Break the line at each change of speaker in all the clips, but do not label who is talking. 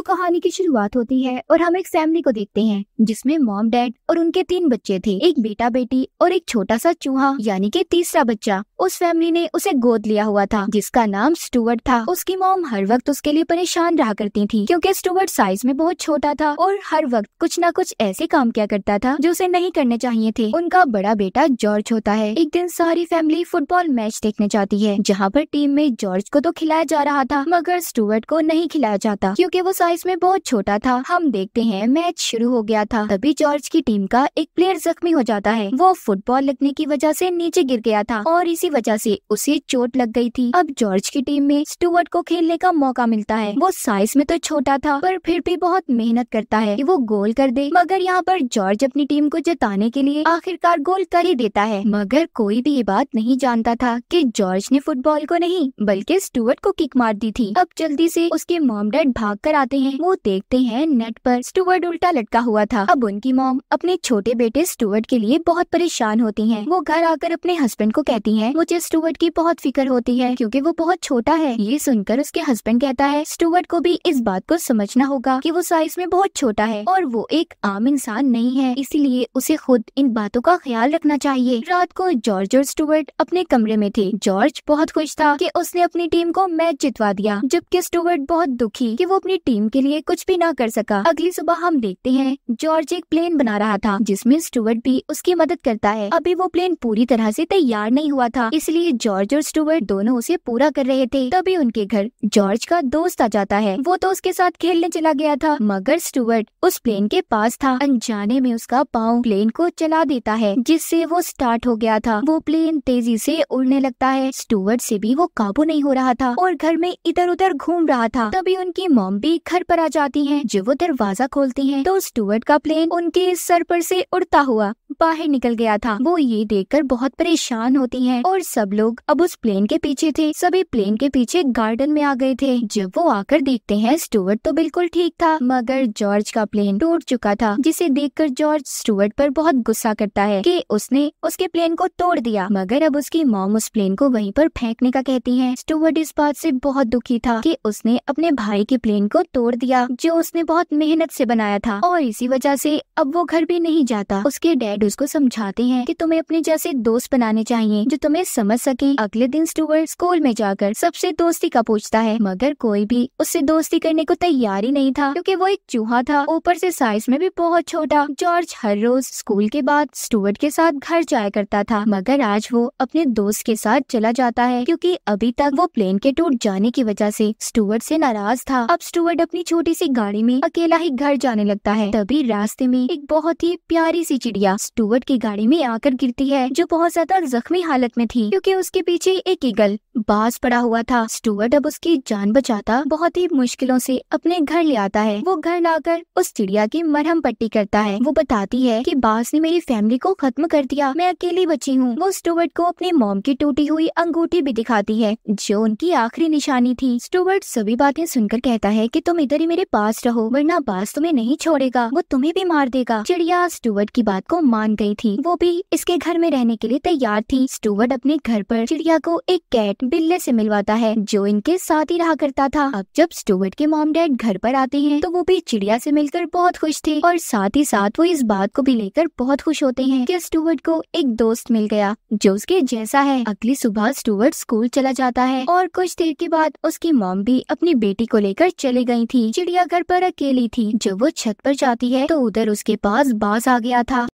तो कहानी की शुरुआत होती है और हम एक फैमिली को देखते हैं जिसमें मॉम डैड और उनके तीन बच्चे थे एक बेटा बेटी और एक छोटा सा चूहा यानी कि तीसरा बच्चा उस फैमिली ने उसे गोद लिया हुआ था जिसका नाम स्टूवर्ट था उसकी मोम हर वक्त उसके लिए परेशान रहा करती थी क्योंकि स्टूवर्ट साइज में बहुत छोटा था और हर वक्त कुछ न कुछ ऐसे काम किया करता था जो उसे नहीं करने चाहिए थे उनका बड़ा बेटा जॉर्ज होता है एक दिन सारी फैमिली फुटबॉल मैच देखने जाती है जहाँ पर टीम में जॉर्ज को तो खिलाया जा रहा था मगर स्टूवर्ट को नहीं खिलाया जाता क्योंकि वो साइज में बहुत छोटा था हम देखते हैं मैच शुरू हो गया था तभी जॉर्ज की टीम का एक प्लेयर जख्मी हो जाता है वो फुटबॉल लगने की वजह से नीचे गिर गया था और इसी वजह से उसे चोट लग गई थी अब जॉर्ज की टीम में स्टुअर्ट को खेलने का मौका मिलता है वो साइज में तो छोटा था पर फिर भी बहुत मेहनत करता है कि वो गोल कर दे मगर यहाँ पर जॉर्ज अपनी टीम को जताने के लिए आखिरकार गोल कर ही देता है मगर कोई भी ये बात नहीं जानता था कि जॉर्ज ने फुटबॉल को नहीं बल्कि स्टुअर्ट को किक मार दी थी अब जल्दी ऐसी उसके मॉम डैड भाग कर आते हैं वो देखते हैं नेट पर स्टुअर्ट उल्टा लटका हुआ था अब उनकी मॉम अपने छोटे बेटे स्टुअर्ट के लिए बहुत परेशान होती है वो घर आकर अपने हस्बैंड को कहती है मुझे स्टूवर्ट की बहुत फिक्र होती है क्योंकि वो बहुत छोटा है ये सुनकर उसके हस्बैंड कहता है स्टूवर्ट को भी इस बात को समझना होगा कि वो साइज में बहुत छोटा है और वो एक आम इंसान नहीं है इसीलिए उसे खुद इन बातों का ख्याल रखना चाहिए रात को जॉर्ज और स्टूवर्ट अपने कमरे में थे जॉर्ज बहुत खुश था कि उसने अपनी टीम को मैच जितवा दिया जबकि स्टूवर्ट बहुत दुखी कि वो अपनी टीम के लिए कुछ भी ना कर सका अगली सुबह हम देखते हैं जॉर्ज एक प्लेन बना रहा था जिसमें स्टूवर्ट भी उसकी मदद करता है अभी वो प्लेन पूरी तरह से तैयार नहीं हुआ था इसलिए जॉर्ज और स्टूवर्ट दोनों उसे पूरा कर रहे थे तभी उनके घर जॉर्ज का दोस्त आ जाता है वो तो उसके साथ खेलने चला गया था मगर स्टूवर्ट उस प्लेन के पास था अनजाने में उसका पाँव प्लेन को चला देता है जिससे वो स्टार्ट हो गया था वो प्लेन तेजी से उड़ने लगता है स्टूवर्ट से भी वो काबू नहीं हो रहा था और घर में इधर उधर घूम रहा था तभी उनकी मॉम भी घर पर आ जाती है जब वो दरवाजा खोलती है तो स्टूवर्ट का प्लेन उनके सर पर से उड़ता हुआ बाहर निकल गया था वो ये देखकर बहुत परेशान होती है और और सब लोग अब उस प्लेन के पीछे थे सभी प्लेन के पीछे गार्डन में आ गए थे जब वो आकर देखते हैं स्टुअर्ट तो बिल्कुल ठीक था मगर जॉर्ज का प्लेन टूट चुका था जिसे देखकर जॉर्ज स्टुअर्ट पर बहुत गुस्सा करता है कि उसने उसके प्लेन को तोड़ दिया मगर अब उसकी मॉम उस प्लेन को वहीं पर फेंकने का कहती है स्टुअर्ट इस बात से बहुत दुखी था कि उसने अपने भाई के प्लेन को तोड़ दिया जो उसने बहुत मेहनत से बनाया था और इसी वजह से अब वो घर भी नहीं जाता उसके डैड उसको समझाते हैं कि तुम्हें अपने जैसे दोस्त बनाने चाहिए जो तुम्हें में समझ सके अगले दिन स्टूवर्ट स्कूल में जाकर सबसे दोस्ती का पूछता है मगर कोई भी उससे दोस्ती करने को तैयार ही नहीं था क्योंकि वो एक चूहा था ऊपर से साइज में भी बहुत छोटा जॉर्ज हर रोज स्कूल के बाद स्टूवर्ट के साथ घर जाया करता था मगर आज वो अपने दोस्त के साथ चला जाता है क्योंकि अभी तक वो प्लेन के टूट जाने की वजह से स्टूवर्ट से नाराज था अब स्टूवर्ट अपनी छोटी सी गाड़ी में अकेला ही घर जाने लगता है तभी रास्ते में एक बहुत ही प्यारी सी चिड़िया स्टूवर्ट की गाड़ी में आकर गिरती है जो बहुत ज्यादा जख्मी हालत में थी क्योंकि उसके पीछे एक ईगल बाज पड़ा हुआ था स्टूअर्ट अब उसकी जान बचाता बहुत ही मुश्किलों से अपने घर ले आता है वो घर लाकर उस चिड़िया की मरहम पट्टी करता है वो बताती है कि बाज ने मेरी फैमिली को खत्म कर दिया मैं अकेली बची हूँ वो स्टुअर्ट को अपनी मोम की टूटी हुई अंगूठी भी दिखाती है जो उनकी आखिरी निशानी थी स्टूवर्ट सभी बातें सुनकर कहता है की तुम इधर ही मेरे पास रहो वरना बाज तुम्हें नहीं छोड़ेगा वो तुम्हें भी मार देगा चिड़िया स्टूवर्ट की बात को मान गई थी वो भी इसके घर में रहने के लिए तैयार थी स्टुअर्ट अपने घर पर चिड़िया को एक कैट बिल्ले से मिलवाता है जो इनके साथ ही रहा करता था अब जब स्टूवर्ट के मॉम डैड घर पर आते हैं तो वो भी चिड़िया से मिलकर बहुत खुश थे और साथ ही साथ वो इस बात को भी लेकर बहुत खुश होते हैं कि स्टूवर्ट को एक दोस्त मिल गया जो उसके जैसा है अगली सुबह स्टूवर्ट स्कूल चला जाता है और कुछ देर के बाद उसकी मॉम भी अपनी बेटी को लेकर चली गयी थी चिड़िया घर पर अकेली थी जब वो छत पर जाती है तो उधर उसके पास बाज आ गया था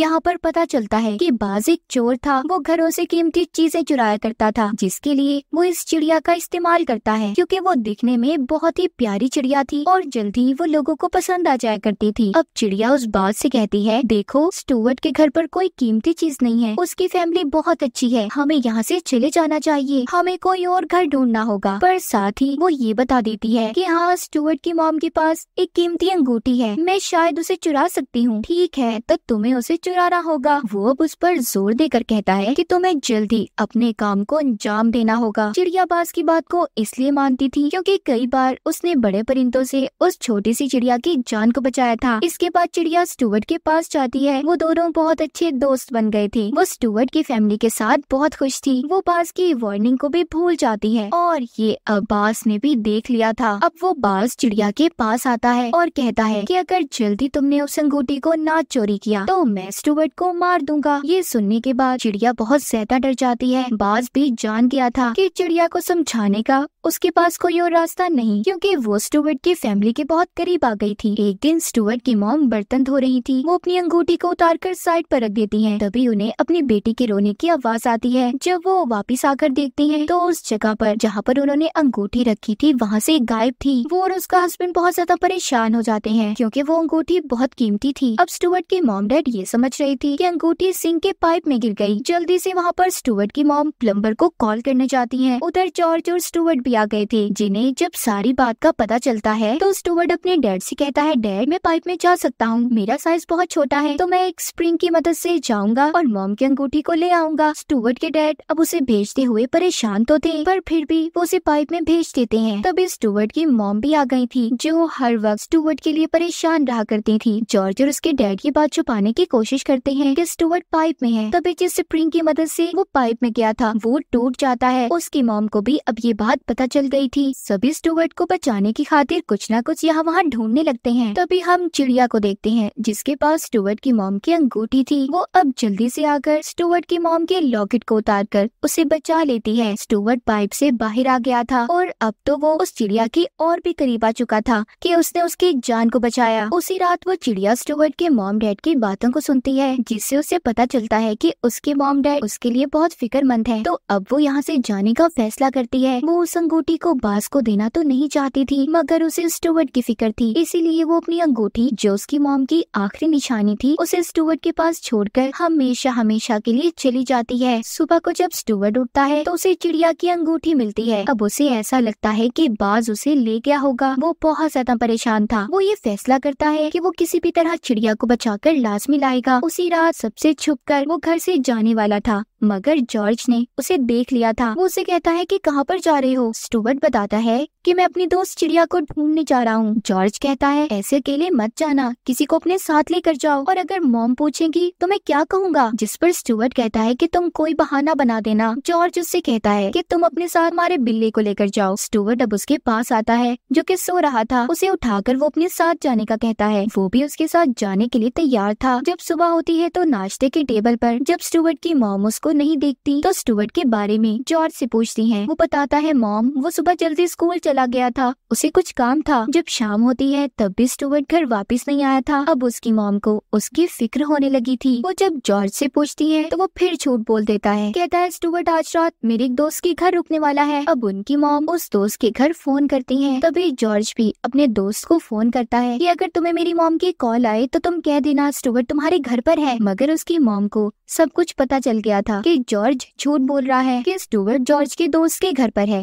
यहाँ पर पता चलता है कि बाज एक चोर था वो घरों से कीमती चीजें चुराया करता था जिसके लिए वो इस चिड़िया का इस्तेमाल करता है क्योंकि वो दिखने में बहुत ही प्यारी चिड़िया थी और जल्दी ही वो लोगों को पसंद आ जाया करती थी अब चिड़िया उस बाज से कहती है देखो स्टूवर्ट के घर पर कोई कीमती चीज नहीं है उसकी फैमिली बहुत अच्छी है हमें यहाँ से चले जाना चाहिए हमें कोई और घर ढूंढना होगा पर साथ ही वो ये बता देती है की हाँ स्टूवर्ट की मॉम के पास एक कीमती अंगूठी है मैं शायद उसे चुरा सकती हूँ ठीक है तो तुम्हें उसे चुराना होगा वो अब उस पर जोर देकर कहता है कि तुम्हें जल्दी अपने काम को अंजाम देना होगा चिड़ियाबाज की बात को इसलिए मानती थी क्योंकि कई बार उसने बड़े परिंदों से उस छोटी सी चिड़िया की जान को बचाया था इसके बाद चिड़िया स्टूवर्ट के पास जाती है वो दोनों बहुत अच्छे दोस्त बन गए थे वो स्टूवर्ट की फैमिली के साथ बहुत खुश थी वो बास की वार्निंग को भी भूल जाती है और ये अब्बास ने भी देख लिया था अब वो बास चिड़िया के पास आता है और कहता है की अगर जल्दी तुमने उस अंगूठी को ना चोरी किया तो मैं स्टूवर्ट को मार दूंगा ये सुनने के बाद चिड़िया बहुत ज्यादा डर जाती है बाज भी जान गया था कि चिड़िया को समझाने का उसके पास कोई और रास्ता नहीं क्योंकि वो स्टूवर्ट की फैमिली के बहुत करीब आ गई थी एक दिन स्टूवर्ट की मोम बर्तन धो रही थी वो अपनी अंगूठी को उतार कर साइड पर रख देती है तभी उन्हें अपनी बेटी के रोने की आवाज आती है जब वो वापिस आकर देखती है तो उस जगह पर जहाँ पर उन्होंने अंगूठी रखी थी वहाँ से गायब थी वो और उसका हस्बैंड बहुत ज्यादा परेशान हो जाते हैं क्योंकि वो अंगूठी बहुत कीमती थी अब स्टूवर्ट की मोम डैड ये समझ रही थी कि अंगूठी सिंह के पाइप में गिर गई जल्दी से वहाँ पर स्टूवर्ट की मोम प्लम्बर को कॉल करने जाती है उधर जॉर्ज और स्टूवर्ट भी पिया गए थे जिन्हें जब सारी बात का पता चलता है तो स्टूवर्ड अपने डैड से कहता है डैड मैं पाइप में जा सकता हूँ मेरा साइज बहुत छोटा है तो मैं एक स्प्रिंग की मदद से जाऊंगा और मॉम की अंगूठी को ले आऊंगा स्टूवर्ट के डैड अब उसे भेजते हुए परेशान तो थे पर फिर भी वो उसे पाइप में भेज देते हैं तभी स्टूवर्ट की मॉम भी आ गई थी जो हर वक्त स्टूवर्ट के लिए परेशान रहा करती थी जॉर्ज और उसके डैड की बात छुपाने की कोशिश करते हैं कि स्टूवर्ट पाइप में है तभी जिस स्प्रिंग की मदद से वो पाइप में गया था वो टूट जाता है उसकी मॉम को भी अब ये बात पता पता चल गई थी सभी स्टूवर्ट को बचाने की खातिर कुछ न कुछ यहाँ वहाँ ढूंढने लगते हैं तभी हम चिड़िया को देखते हैं जिसके पास स्टूवर्ट की मोम की अंगूठी थी वो अब जल्दी से आकर स्टूवर्ट की मोम के लॉकेट को उतार कर उसे बचा लेती है स्टूवर्ट पाइप से बाहर आ गया था और अब तो वो उस चिड़िया के और भी करीब आ चुका था कि उसने उसकी जान को बचाया उसी रात वो चिड़िया स्टूवर्ट के मॉम डैड की बातों को सुनती है जिससे उसे पता चलता है की उसके मॉम डैड उसके लिए बहुत फिक्रमंद है तो अब वो यहाँ से जाने का फैसला करती है वो उस अंगूठी को बास को देना तो नहीं चाहती थी मगर उसे स्टुअर्ट की फिक्र थी इसीलिए वो अपनी अंगूठी जो उसकी मोम की आखिरी निशानी थी उसे स्टुअर्ट के पास छोड़कर हमेशा हमेशा के लिए चली जाती है सुबह को जब स्टुअर्ट उठता है तो उसे चिड़िया की अंगूठी मिलती है अब उसे ऐसा लगता है की बाज उसे ले गया होगा वो बहुत ज्यादा परेशान था वो ये फैसला करता है की वो किसी भी तरह चिड़िया को बचा लाश मिलाएगा उसी रात सबसे कर वो घर से जाने वाला था मगर जॉर्ज ने उसे देख लिया था वो उसे कहता है कि कहाँ पर जा रहे हो स्टूवर्ट बताता है कि मैं अपनी दोस्त चिड़िया को ढूंढने जा रहा हूँ जॉर्ज कहता है ऐसे अकेले मत जाना किसी को अपने साथ लेकर जाओ और अगर मॉम पूछेगी तो मैं क्या कहूँगा जिस पर स्टुअर्ट कहता है कि तुम कोई बहाना बना देना जॉर्ज उससे कहता है कि तुम अपने साथ हमारे बिल्ली को लेकर जाओ स्टुअर्ट अब उसके पास आता है जो कि सो रहा था उसे उठाकर वो अपने साथ जाने का कहता है वो भी उसके साथ जाने के लिए तैयार था जब सुबह होती है तो नाश्ते के टेबल पर जब स्टुअर्ट की मॉम उसको नहीं देखती तो स्टुअर्ट के बारे में जॉर्ज से पूछती है वो बताता है मॉम वो सुबह जल्दी स्कूल चला गया था उसे कुछ काम था जब शाम होती है तब भी स्टूवर्ट घर वापस नहीं आया था अब उसकी मॉम को उसकी फिक्र होने लगी थी वो जब जॉर्ज से पूछती है तो वो फिर झूठ बोल देता है कहता है स्टूवर्ट आज रात मेरे एक दोस्त के घर रुकने वाला है अब उनकी मॉम उस दोस्त के घर फोन करती है तभी जॉर्ज भी अपने दोस्त को फोन करता है की अगर तुम्हें मेरी मॉम की कॉल आए तो तुम कह देना स्टूवर्ट तुम्हारे घर पर है मगर उसकी मॉम को सब कुछ पता चल गया था कि जॉर्ज झूठ बोल रहा है कि स्टूवर्ट जॉर्ज के दोस्त के घर पर है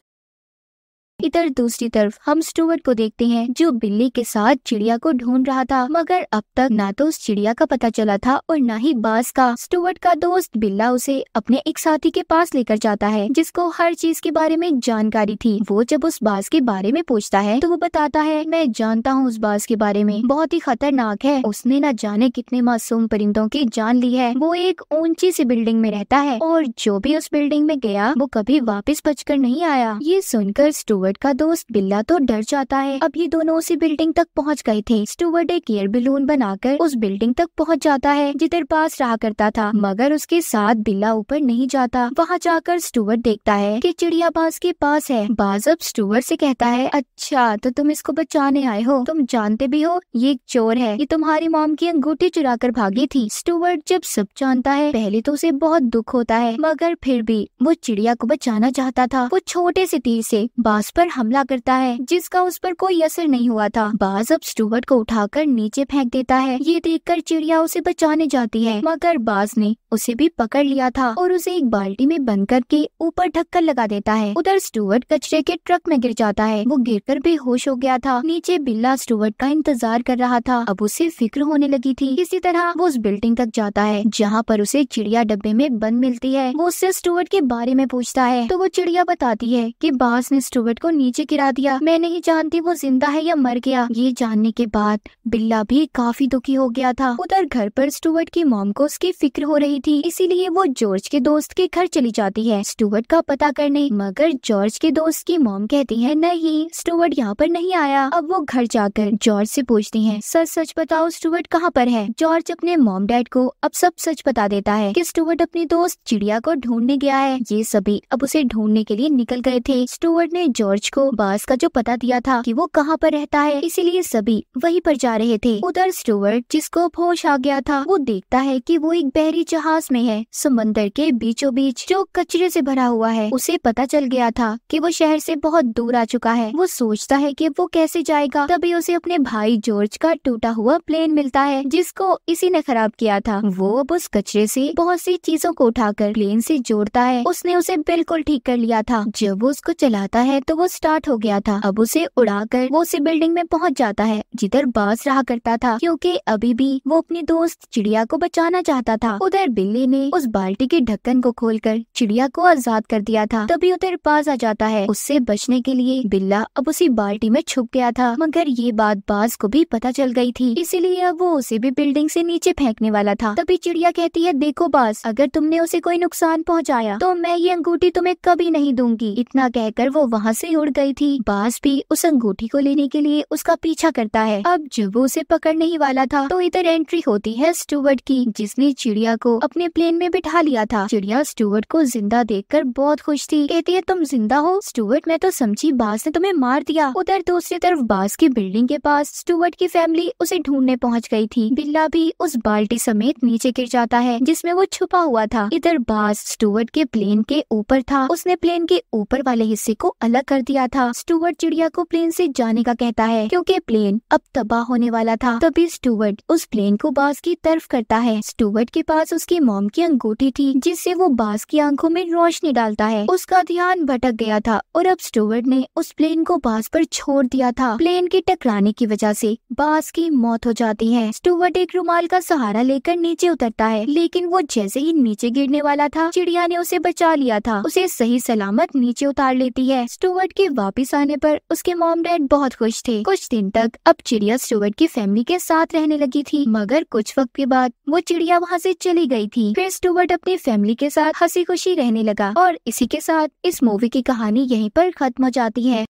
इधर दूसरी तरफ हम स्टूवर्ट को देखते हैं जो बिल्ली के साथ चिड़िया को ढूंढ रहा था मगर अब तक ना तो उस चिड़िया का पता चला था और न ही बास का स्टूवर्ट का दोस्त बिल्ला उसे अपने एक साथी के पास लेकर जाता है जिसको हर चीज के बारे में जानकारी थी वो जब उस बास के बारे में पूछता है तो वो बताता है मैं जानता हूँ उस बास के बारे में बहुत ही खतरनाक है उसने न जाने कितने मासूम परिंदों की जान ली है वो एक ऊंची सी बिल्डिंग में रहता है और जो भी उस बिल्डिंग में गया वो कभी वापिस बचकर नहीं आया ये सुनकर स्टूवर्ट स्टुअर्ट का दोस्त बिल्ला तो डर जाता है अब ये दोनों उसी बिल्डिंग तक पहुँच गए थे स्टूवर्ट एक एयर बिलून बनाकर उस बिल्डिंग तक पहुँच जाता है जिधर पास रहा करता था मगर उसके साथ बिल्ला ऊपर नहीं जाता वहाँ जाकर स्टूवर्ट देखता है की चिड़िया बाज के पास है बाज अब स्टुअर्ट से कहता है अच्छा तो तुम इसको बचाने आए हो तुम जानते भी हो ये एक चोर है ये तुम्हारी मॉम की अंगूठी चुरा कर भागी थी स्टूवर्ट जब सब जानता है पहले तो उसे बहुत दुख होता है मगर फिर भी वो चिड़िया को बचाना चाहता था वो छोटे से तीर से बाज पर हमला करता है जिसका उस पर कोई असर नहीं हुआ था बाज अब स्टूवर्ट को उठाकर नीचे फेंक देता है ये देखकर चिड़िया उसे बचाने जाती है मगर बाज ने उसे भी पकड़ लिया था और उसे एक बाल्टी में बंद करके ऊपर ढक्कर लगा देता है उधर स्टूवर्ट कचरे के ट्रक में गिर जाता है वो गिर कर बेहोश हो गया था नीचे बिल्ला स्टूवर्ट का इंतजार कर रहा था अब उसे फिक्र होने लगी थी इसी तरह वो उस बिल्डिंग तक जाता है जहाँ पर उसे चिड़िया डब्बे में बंद मिलती है वो उससे स्टूवर्ट के बारे में पूछता है तो वो चिड़िया बताती है की बास ने स्टूवर्ट को को नीचे गिरा दिया मैं नहीं जानती वो जिंदा है या मर गया ये जानने के बाद बिल्ला भी काफी दुखी हो गया था उधर घर पर स्टुअर्ट की मॉम को उसकी फिक्र हो रही थी इसीलिए वो जॉर्ज के दोस्त के घर चली जाती है स्टुअर्ट का पता करने मगर जॉर्ज के दोस्त की मॉम कहती है नहीं स्टुअर्ट यहाँ पर नहीं आया अब वो घर जाकर जॉर्ज से पूछती है सर सच बताओ स्टुअर्ट कहाँ पर है जॉर्ज अपने मॉम डैड को अब सब सच बता देता है कि स्टुअर्ट अपनी दोस्त चिड़िया को ढूंढने गया है ये सभी अब उसे ढूंढने के लिए निकल गए थे स्टुअर्ट ने जॉर्ज जॉर्ज को बास का जो पता दिया था कि वो कहाँ पर रहता है इसीलिए सभी वहीं पर जा रहे थे उधर स्टुअर्ट जिसको होश आ गया था वो देखता है कि वो एक बहरी जहाज में है समंदर के बीचों बीच जो कचरे से भरा हुआ है उसे पता चल गया था कि वो शहर से बहुत दूर आ चुका है वो सोचता है कि वो कैसे जाएगा तभी उसे अपने भाई जॉर्ज का टूटा हुआ प्लेन मिलता है जिसको इसी ने खराब किया था वो अब उस कचरे से बहुत सी चीजों को उठाकर प्लेन से जोड़ता है उसने उसे बिल्कुल ठीक कर लिया था जब वो उसको चलाता है तो वो स्टार्ट हो गया था अब उसे उड़ाकर वो उसी बिल्डिंग में पहुंच जाता है जिधर बास रहा करता था क्योंकि अभी भी वो अपनी दोस्त चिड़िया को बचाना चाहता था उधर बिल्ली ने उस बाल्टी के ढक्कन को खोलकर चिड़िया को आजाद कर दिया था तभी उधर बास आ जाता है उससे बचने के लिए बिल्ला अब उसी बाल्टी में छुप गया था मगर ये बात बास को भी पता चल गई थी इसीलिए अब वो उसे भी बिल्डिंग ऐसी नीचे फेंकने वाला था तभी चिड़िया कहती है देखो बास अगर तुमने उसे कोई नुकसान पहुँचाया तो मैं ये अंगूठी तुम्हें कभी नहीं दूंगी इतना कहकर वो वहाँ से भी उड़ गई थी बास भी उस अंगूठी को लेने के लिए उसका पीछा करता है अब जब वो उसे पकड़ने ही वाला था तो इधर एंट्री होती है स्टूवर्ट की जिसने चिड़िया को अपने प्लेन में बिठा लिया था चिड़िया स्टूवर्ट को जिंदा कर बहुत खुश थी कहती है तुम जिंदा हो स्टूवर्ट मैं तो समझी बास ने तुम्हें मार दिया उधर दूसरी तरफ बास की बिल्डिंग के पास स्टूवर्ट की फैमिली उसे ढूंढने पहुँच गयी थी बिल्ला भी उस बाल्टी समेत नीचे गिर जाता है जिसमे वो छुपा हुआ था इधर बास स्टूवर्ट के प्लेन के ऊपर था उसने प्लेन के ऊपर वाले हिस्से को अलग कर कर दिया था स्टूवर्ट चिड़िया को प्लेन से जाने का कहता है क्योंकि प्लेन अब तबाह होने वाला था तभी स्टूवर्ट उस प्लेन को बास की तरफ करता है स्टूवर्ट के पास उसकी मोम की अंगूठी थी जिससे वो बास की आंखों में रोशनी डालता है उसका ध्यान भटक गया था और अब स्टूवर्ट ने उस प्लेन को बास पर छोड़ दिया था प्लेन के टकराने की वजह से बास की मौत हो जाती है स्टूवर्ट एक रुमाल का सहारा लेकर नीचे उतरता है लेकिन वो जैसे ही नीचे गिरने वाला था चिड़िया ने उसे बचा लिया था उसे सही सलामत नीचे उतार लेती है स्टूवर्ट स्टुअर्ट के वापस आने पर उसके मॉम डैड बहुत खुश थे कुछ दिन तक अब चिड़िया स्टुअर्ट की फैमिली के साथ रहने लगी थी मगर कुछ वक्त के बाद वो चिड़िया वहाँ से चली गई थी फिर स्टुअर्ट अपनी फैमिली के साथ हंसी खुशी रहने लगा और इसी के साथ इस मूवी की कहानी यहीं पर खत्म हो जाती है